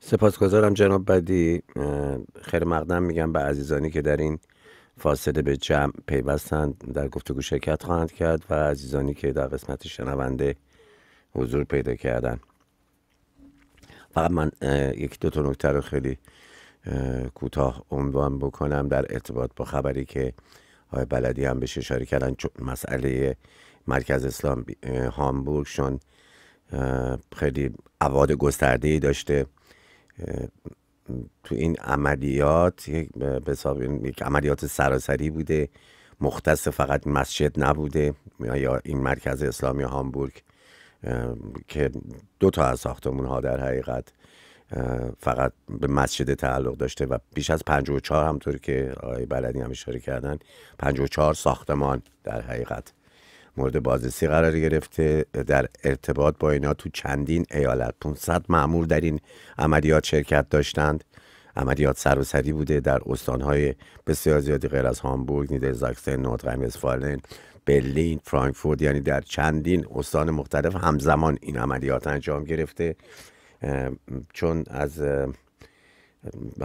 سپاسگزارم جناب بدی خیر مقدم میگم به عزیزانی که در این فاصله به جمع پیوستند در گفتگو شرکت خواهند کرد و عزیزانی که در قسمت شنونده حضور پیدا کردن فقط من یک دو تا نکته رو خیلی کوتاه عنوان بکنم در ارتباط با خبری که های بلدی هم بهش اشاره کردن چون مسئله مرکز اسلام هامبورگ چون خیلی عواد گسترده ای داشته تو این عملیات یک عملیات سراسری بوده مختص فقط مسجد نبوده یا این مرکز اسلامی هامبورگ که دو تا از ساختمون ها در حقیقت فقط به مسجد تعلق داشته و بیش از 54 همطور که آقای بلدی هم اشاره کردن 54 ساختمان در حقیقت مورد بازرسی قرار گرفته در ارتباط با اینا تو چندین ایالت 500 معمور در این عملیات شرکت داشتند عملیات سراسری بوده در استانهای بسیار زیادی غیر از هامبورگ نیدرزاکسن نوترم اسفالن برلین فرانکفورت یعنی در چندین استان مختلف همزمان این عملیات انجام گرفته چون از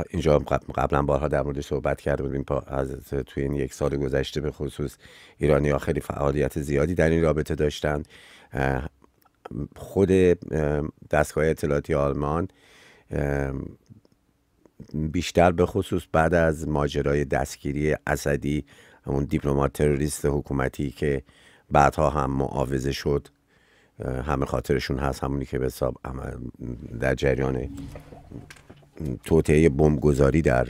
اینجا قبلا بارها در مورد صحبت کرده بودیم از توی این یک سال گذشته به خصوص ایرانی ها خیلی فعالیت زیادی در این رابطه داشتن خود دستگاه اطلاعاتی آلمان بیشتر به خصوص بعد از ماجرای دستگیری اسدی اون دیپلمات تروریست حکومتی که بعدها هم معاوضه شد همه خاطرشون هست همونی که به در جریان توطعه بمبگذاری در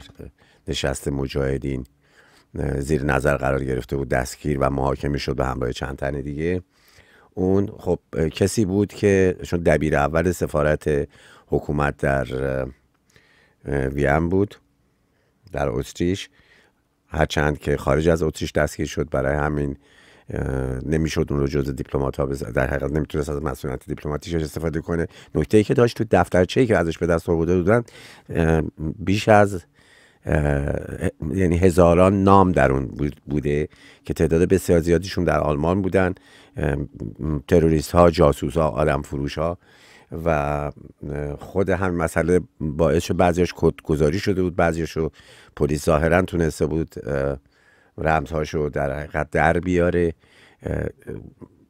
نشست مجاهدین زیر نظر قرار گرفته بود دستگیر و محاکمه شد به همراه چند تن دیگه اون خب کسی بود که چون دبیر اول سفارت حکومت در ویم بود در اتریش هرچند که خارج از اتریش دستگیر شد برای همین نمیشد اون رو جز دیپلمات ها در حقیقت نمیتونست از مسئولیت دیپلماتیکش استفاده کنه نکته ای که داشت تو ای که ازش به دست آورده بودن بیش از یعنی هزاران نام در اون بوده که تعداد بسیار زیادیشون در آلمان بودن تروریست ها جاسوس ها آدم فروش ها و خود هم مسئله باعث شد بعضیش کدگذاری شده بود بعضیش رو پلیس ظاهرا تونسته بود رمزهاشو در حقیقت در بیاره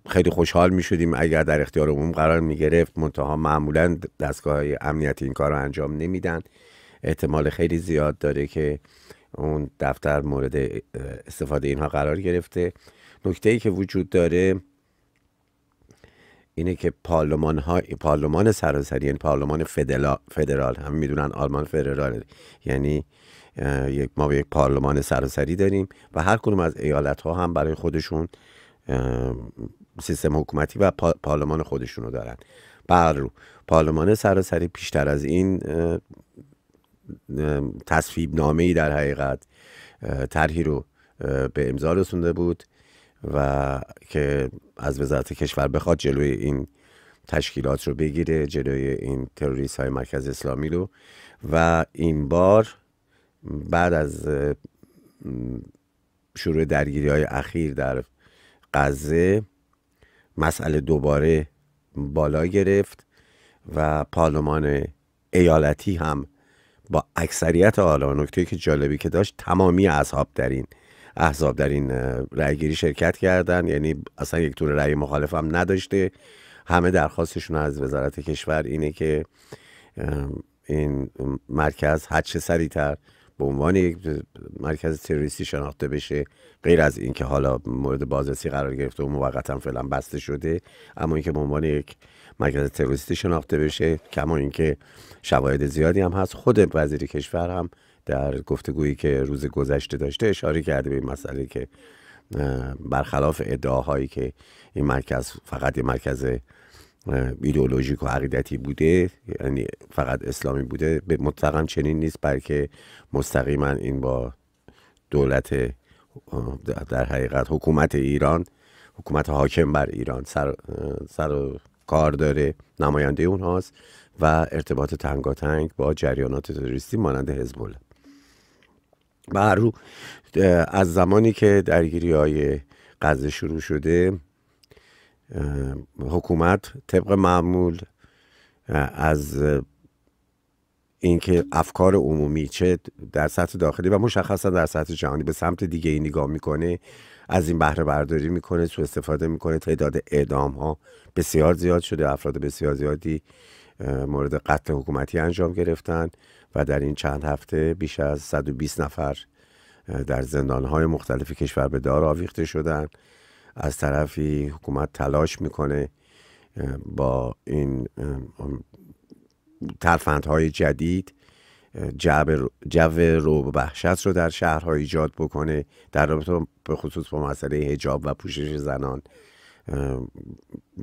خیلی خوشحال می شدیم اگر در اختیار عموم قرار می گرفت منتها معمولا دستگاه امنیتی این کار رو انجام نمیدن احتمال خیلی زیاد داره که اون دفتر مورد استفاده اینها قرار گرفته نکته ای که وجود داره اینه که پارلمان ها پارلمان سراسری یعنی پارلمان فدرال, فدرال هم میدونن آلمان فدرال یعنی یک ما یک پارلمان سراسری داریم و هر کدوم از ایالت ها هم برای خودشون سیستم حکومتی و پارلمان خودشونو دارن بر پارلمان سراسری بیشتر از این تصفیب نامه ای در حقیقت طرحی رو به امضا رسونده بود و که از وزارت کشور بخواد جلوی این تشکیلات رو بگیره جلوی این تروریست های مرکز اسلامی رو و این بار بعد از شروع درگیری های اخیر در غزه مسئله دوباره بالا گرفت و پارلمان ایالتی هم با اکثریت آلا نکته که جالبی که داشت تمامی اصحاب در این احزاب در این رأیگیری شرکت کردن یعنی اصلا یک تور رأی مخالف هم نداشته همه درخواستشون از وزارت کشور اینه که این مرکز هر چه سریعتر به عنوان یک مرکز تروریستی شناخته بشه غیر از اینکه حالا مورد بازرسی قرار گرفته و موقتا فعلا بسته شده اما اینکه به عنوان یک مرکز تروریستی شناخته بشه کما اینکه شواهد زیادی هم هست خود وزیر کشور هم در گفتگویی که روز گذشته داشته اشاره کرده به این مسئله که برخلاف ادعاهایی که این مرکز فقط یه مرکز ایدئولوژیک و عقیدتی بوده یعنی فقط اسلامی بوده به مطلقا چنین نیست بلکه مستقیما این با دولت در حقیقت حکومت ایران حکومت حاکم بر ایران سر, سر و کار داره نماینده اون هاست و ارتباط تنگاتنگ با جریانات تروریستی مانند حزب و از زمانی که درگیری های شروع شده حکومت طبق معمول از اینکه افکار عمومی چه در سطح داخلی و مشخصا در سطح جهانی به سمت دیگه ای نگاه میکنه از این بهره برداری میکنه سوء استفاده میکنه تعداد اعدام ها بسیار زیاد شده افراد بسیار زیادی مورد قتل حکومتی انجام گرفتن و در این چند هفته بیش از 120 نفر در زندانهای مختلف کشور به دار آویخته شدن از طرفی حکومت تلاش میکنه با این ترفندهای جدید جو رو بحشت رو در شهرها ایجاد بکنه در رابطه به خصوص با مسئله هجاب و پوشش زنان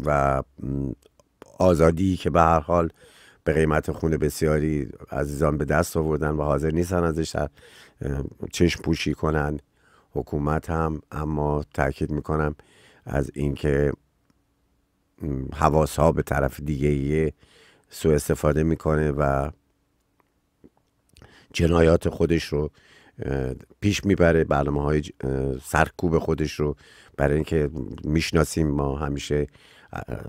و آزادی که به هر حال به قیمت خون بسیاری عزیزان به دست آوردن و حاضر نیستن ازش چشم پوشی کنن حکومت هم اما تاکید میکنم از اینکه حواس ها به طرف دیگه یه سوء استفاده میکنه و جنایات خودش رو پیش میبره برنامه های سرکوب خودش رو برای اینکه میشناسیم ما همیشه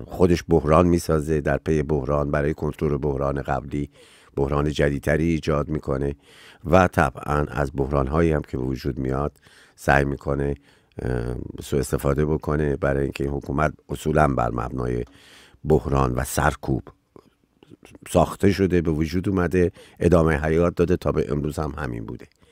خودش بحران میسازه در پی بحران برای کنترل بحران قبلی بحران جدیدتری ایجاد میکنه و طبعا از بحران هایی هم که به وجود میاد سعی میکنه سوء استفاده بکنه برای اینکه حکومت اصولا بر مبنای بحران و سرکوب ساخته شده به وجود اومده ادامه حیات داده تا به امروز هم همین بوده